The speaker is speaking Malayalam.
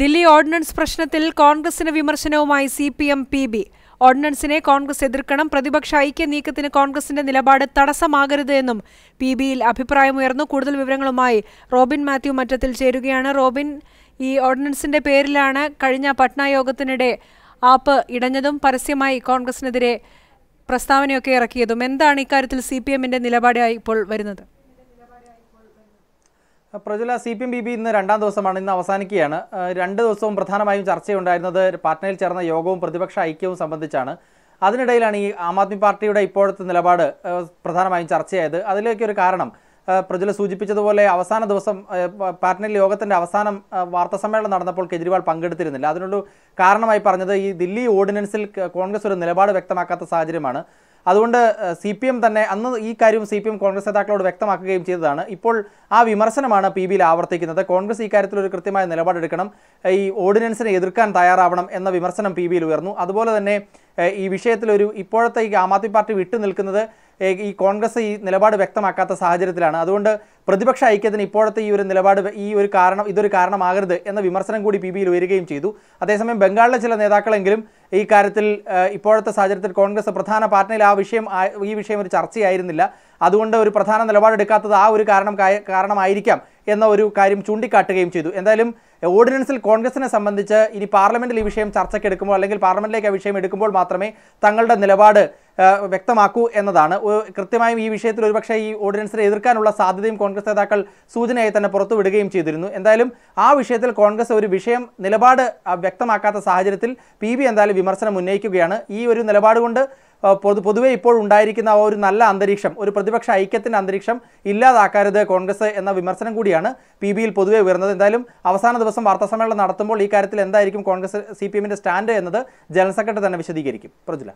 ദില്ലി ഓർഡിനൻസ് പ്രശ്നത്തിൽ കോൺഗ്രസിന് വിമർശനവുമായി C P M P B ഓർഡിനൻസിനെ കോൺഗ്രസ് എതിർക്കണം പ്രതിപക്ഷ ഐക്യ നീക്കത്തിന് കോൺഗ്രസിന്റെ നിലപാട് തടസ്സമാകരുത് എന്നും പി ബിയിൽ അഭിപ്രായമുയർന്നു കൂടുതൽ വിവരങ്ങളുമായി റോബിൻ മാത്യു മറ്റത്തിൽ ചേരുകയാണ് റോബിൻ ഈ ഓർഡിനൻസിന്റെ പേരിലാണ് കഴിഞ്ഞ പട്ന യോഗത്തിനിടെ ആപ്പ് ഇടഞ്ഞതും പരസ്യമായി കോൺഗ്രസിനെതിരെ പ്രസ്താവനയൊക്കെ ഇറക്കിയതും എന്താണ് ഇക്കാര്യത്തിൽ സി പി എമ്മിന്റെ നിലപാടായി ഇപ്പോൾ വരുന്നത് പ്രജല C P M B B ഇന്ന് രണ്ടാം ദിവസമാണ് ഇന്ന് അവസാനിക്കുകയാണ് രണ്ട് ദിവസവും പ്രധാനമായും ചർച്ചയുണ്ടായിരുന്നത് പാട്നയിൽ ചേർന്ന യോഗവും പ്രതിപക്ഷ ഐക്യവും സംബന്ധിച്ചാണ് അതിനിടയിലാണ് ഈ ആം ആദ്മി പാർട്ടിയുടെ ഇപ്പോഴത്തെ നിലപാട് പ്രധാനമായും ചർച്ചയായത് അതിലേക്ക് ഒരു കാരണം പ്രജല സൂചിപ്പിച്ചതുപോലെ അവസാന ദിവസം പാറ്റ്നയിൽ യോഗത്തിൻ്റെ അവസാനം വാർത്താസമ്മേളനം നടന്നപ്പോൾ കെജ്രിവാൾ പങ്കെടുത്തിരുന്നില്ല അതിനൊരു കാരണമായി പറഞ്ഞത് ഈ ദില്ലി ഓർഡിനൻസിൽ കോൺഗ്രസ് ഒരു നിലപാട് വ്യക്തമാക്കാത്ത സാഹചര്യമാണ് അതുകൊണ്ട് സി പി എം തന്നെ അന്ന് ഈ കാര്യം സി പി എം കോൺഗ്രസ് നേതാക്കളോട് വ്യക്തമാക്കുകയും ചെയ്തതാണ് ഇപ്പോൾ ആ വിമർശനമാണ് പി ബിയിൽ ആവർത്തിക്കുന്നത് കോൺഗ്രസ് ഈ കാര്യത്തിൽ ഒരു കൃത്യമായ നിലപാടെടുക്കണം ഈ ഓർഡിനൻസിനെ എതിർക്കാൻ തയ്യാറാവണം എന്ന വിമർശനം പി ബിയിൽ ഉയർന്നു അതുപോലെ തന്നെ ഈ വിഷയത്തിൽ ഒരു ഇപ്പോഴത്തെ ഈ ആം ആദ്മി പാർട്ടി വിട്ടു നിൽക്കുന്നത് ഈ കോൺഗ്രസ് ഈ നിലപാട് വ്യക്തമാക്കാത്ത സാഹചര്യത്തിലാണ് അതുകൊണ്ട് പ്രതിപക്ഷ ഐക്യത്തിന് ഇപ്പോഴത്തെ ഈ ഒരു നിലപാട് ഈ ഒരു കാരണം ഇതൊരു കാരണമാകരുത് എന്ന വിമർശനം കൂടി പി ബിയിൽ ഉയരുകയും ചെയ്തു അതേസമയം ബംഗാളിലെ ചില നേതാക്കളെങ്കിലും ഈ കാര്യത്തിൽ ഇപ്പോഴത്തെ സാഹചര്യത്തിൽ കോൺഗ്രസ് പ്രധാന പാർട്ടിയിൽ ആ വിഷയം ഈ വിഷയം ഒരു ചർച്ചയായിരുന്നില്ല അതുകൊണ്ട് ഒരു പ്രധാന നിലപാടെടുക്കാത്തത് ആ ഒരു കാരണം കാരണമായിരിക്കാം എന്ന ഒരു കാര്യം ചൂണ്ടിക്കാട്ടുകയും ചെയ്തു എന്തായാലും ഓർഡിനൻസിൽ കോൺഗ്രസിനെ സംബന്ധിച്ച് ഇനി പാർലമെൻറ്റിൽ ഈ വിഷയം എടുക്കുമ്പോൾ അല്ലെങ്കിൽ പാർലമെൻറ്റിലേക്ക് ആ വിഷയം എടുക്കുമ്പോൾ മാത്രമേ തങ്ങളുടെ നിലപാട് വ്യക്തമാക്കൂ എന്നതാണ് കൃത്യമായും ഈ വിഷയത്തിൽ ഒരുപക്ഷെ ഈ ഓർഡിനൻസിനെ എതിർക്കാനുള്ള സാധ്യതയും കോൺഗ്രസ് നേതാക്കൾ സൂചനയായി തന്നെ പുറത്തുവിടുകയും ചെയ്തിരുന്നു എന്തായാലും ആ വിഷയത്തിൽ കോൺഗ്രസ് ഒരു വിഷയം നിലപാട് വ്യക്തമാക്കാത്ത സാഹചര്യത്തിൽ പി എന്തായാലും വിമർശനം ഉന്നയിക്കുകയാണ് ഈ ഒരു നിലപാട് കൊണ്ട് പൊതു പൊതുവെ ഇപ്പോൾ ഉണ്ടായിരിക്കുന്ന ആ ഒരു നല്ല അന്തരീക്ഷം ഒരു പ്രതിപക്ഷ ഐക്യത്തിൻ്റെ അന്തരീക്ഷം ഇല്ലാതാക്കരുത് കോൺഗ്രസ് എന്ന വിമർശനം കൂടിയാണ് പി ബിയിൽ പൊതുവെ ഉയർന്നത് എന്തായാലും അവസാന ദിവസം വാർത്താസമ്മേളനം നടത്തുമ്പോൾ ഈ കാര്യത്തിൽ എന്തായിരിക്കും കോൺഗ്രസ് സി പി എമ്മിൻ്റെ സ്റ്റാൻഡ് എന്നത് ജനറൽ സെക്രട്ടറി തന്നെ വിശദീകരിക്കും പ്രജുല